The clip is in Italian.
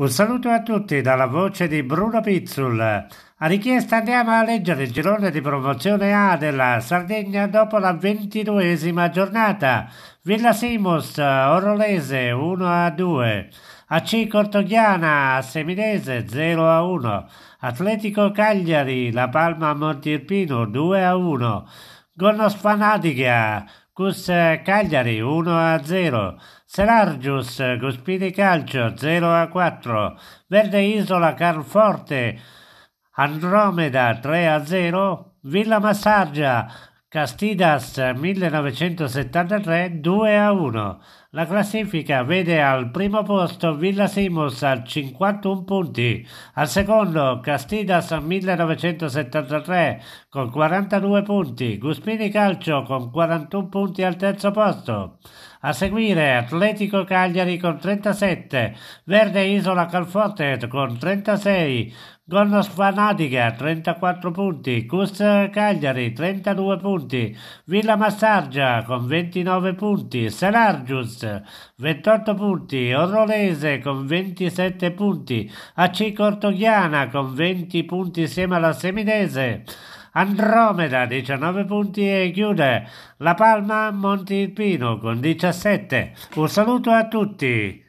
Un saluto a tutti dalla voce di Bruno Pizzul. A richiesta andiamo a leggere il girone di promozione A della Sardegna dopo la ventiduesima giornata. Villa Simus, Orolese 1 a 2. AC Cortoghiana, Seminese 0 a 1. Atletico Cagliari, La Palma Montirpino 2 a 1. Gonos Fanadiga Cus eh, Cagliari 1-0, a Serargius Guspini Calcio 0-4, a Verde Isola Carforte Andromeda 3-0, a Villa Massaggia Castidas 1973 2-1, a la classifica vede al primo posto Villa Simus a 51 punti, al secondo Castidas a 1973 con 42 punti, Guspini Calcio con 41 punti al terzo posto. A seguire Atletico Cagliari con 37, Verde Isola Calforte con 36, Gornos Fanatica 34 punti, Cus Cagliari 32 punti, Villa Massargia con 29 punti, Selargius 28 punti, Orolese con 27 punti, AC Cortoghiana con 20 punti insieme alla Seminese, Andromeda 19 punti e chiude La Palma Montipino con 17. Un saluto a tutti.